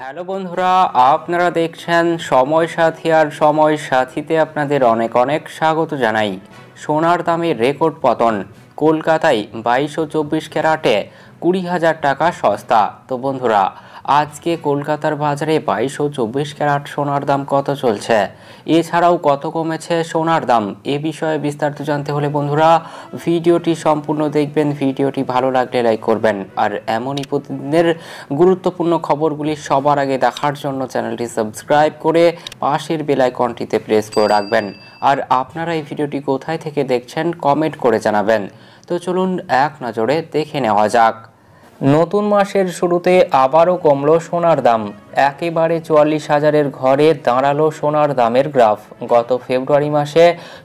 hello বন্ধুরা আপনারা দেখছেন সময় সাথী আর সময় সাথীতে আপনাদের অনেক অনেক স্বাগত জানাই সোনার দামে রেকর্ড পতন কলকাতায় বাইশশো চব্বিশ ক্যারাটে কুড়ি হাজার টাকা সস্তা তো বন্ধুরা আজকে কলকাতার বাজারে বাইশশো চব্বিশ ক্যারাট সোনার দাম কত চলছে এছাড়াও কত কমেছে সোনার দাম এ বিষয়ে বিস্তারিত জানতে হলে বন্ধুরা ভিডিওটি সম্পূর্ণ দেখবেন ভিডিওটি ভালো লাগলে লাইক করবেন আর এমনই প্রতিদিনের গুরুত্বপূর্ণ খবরগুলি সবার আগে দেখার জন্য চ্যানেলটি সাবস্ক্রাইব করে পাশের বেলাইকনটিতে প্রেস করে রাখবেন আর আপনারা এই ভিডিওটি কোথায় থেকে দেখছেন কমেন্ট করে জানাবেন তো চলুন এক নজরে দেখে নেওয়া যাক নতুন মাসের শুরুতে আবারও কমল সোনার দাম একেবারে চুয়াল্লিশ হাজারের ঘরে দাঁড়ালো সোনার দামের গ্রাফ গত ফেব্রুয়ারি মাসে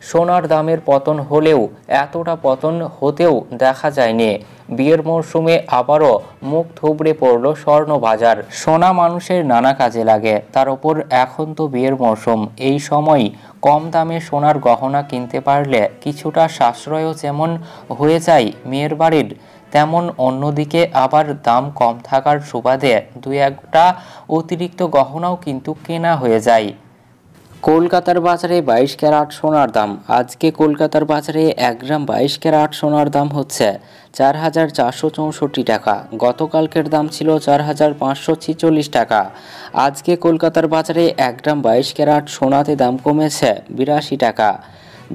সোনার দামের পতন হলেও এতটা পতন হতেও দেখা যায়নি বিয়ের মরশুমে আবারও মুখ থুবড়ে পড়ল স্বর্ণ বাজার সোনা মানুষের নানা কাজে লাগে তার ওপর এখন তো বিয়ের মরশুম এই সময় কম দামে সোনার গহনা কিনতে পারলে কিছুটা সাশ্রয়ও যেমন হয়ে যায় মেয়ের বাড়ির তেমন অন্যদিকে আবার দাম কম থাকার সুবাদে দুই একটা অতিরিক্ত গহনাও কিন্তু কেনা হয়ে যায় কলকাতার বাজারে বাইশ ক্যারাট সোনার দাম আজকে কলকাতার বাজারে এক গ্রাম বাইশ ক্যারাট সোনার দাম হচ্ছে চার হাজার চারশো চৌষট্টি টাকা গতকালকের দাম ছিল চার হাজার পাঁচশো ছিচল্লিশ টাকা আজকে কলকাতার বাজারে এক গ্রাম বাইশ ক্যারাট সোনাতে দাম কমেছে বিরাশি টাকা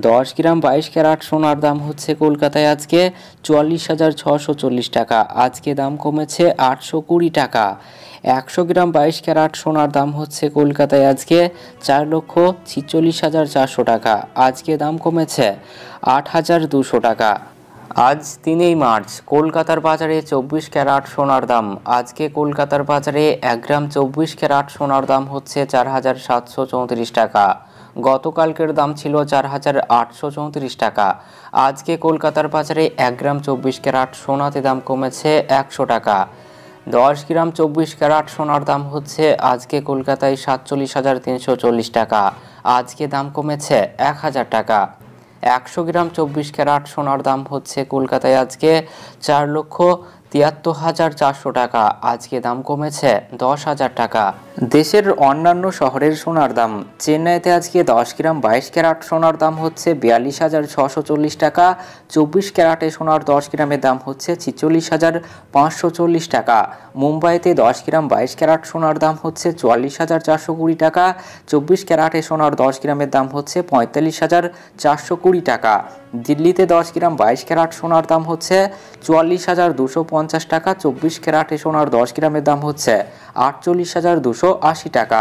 দশ গ্রাম বাইশ ক্যারাট সোনার দাম হচ্ছে কলকাতায় আজকে চুয়াল্লিশ হাজার ছশো চল্লিশ টাকা আজকে দাম কমেছে আটশো কুড়ি টাকা একশো গ্রাম বাইশ ক্যারাট সোনার দাম হচ্ছে কলকাতায় আজকে চার লক্ষ ছিচল্লিশ হাজার চারশো টাকা আজকে দাম কমেছে আট হাজার দুশো টাকা আজ তিনই মার্চ কলকাতার বাজারে চব্বিশ ক্যারাট সোনার দাম আজকে কলকাতার বাজারে এক গ্রাম চব্বিশ ক্যারাট সোনার দাম হচ্ছে চার হাজার সাতশো চৌত্রিশ টাকা গতকালকের দাম ছিল চার হাজার আটশো চৌত্রিশ টাকা আজকে কলকাতার বাজারে এক গ্রাম চব্বিশ ক্যারাট সোনাতে দাম কমেছে একশো টাকা দশ গ্রাম চব্বিশ ক্যারাট সোনার দাম হচ্ছে আজকে কলকাতায় সাতচল্লিশ হাজার তিনশো চল্লিশ টাকা আজকে দাম কমেছে এক হাজার টাকা একশো গ্রাম চব্বিশ ক্যারাট সোনার দাম হচ্ছে কলকাতায় আজকে চার লক্ষ তিয়াত্তর হাজার চারশো টাকা আজকে দাম কমেছে দশ হাজার টাকা দেশের অন্যান্য শহরের সোনার দাম চেন্নাইতে আজকে দশ গ্রাম বাইশ ক্যারাট সোনার দাম হচ্ছে বিয়াল্লিশ হাজার ছশো চল্লিশ টাকা চব্বিশ ক্যারাটে সোনার দশ গ্রামের দাম হচ্ছে ছিচল্লিশ হাজার পাঁচশো চল্লিশ টাকা মুম্বাইতে দশ গ্রাম বাইশ ক্যারাট সোনার দাম হচ্ছে চুয়াল্লিশ হাজার চারশো কুড়ি টাকা চব্বিশ ক্যারাটে সোনার দশ গ্রামের দাম হচ্ছে পঁয়তাল্লিশ হাজার চারশো কুড়ি টাকা দিল্লিতে দশ গ্রাম বাইশ ক্যারাট সোনার দাম হচ্ছে চুয়াল্লিশ হাজার দুশো পঞ্চাশ টাকা চব্বিশ ক্যারাটে সোনার দশ গ্রামের দাম হচ্ছে আটচল্লিশ হাজার দুশো আশি টাকা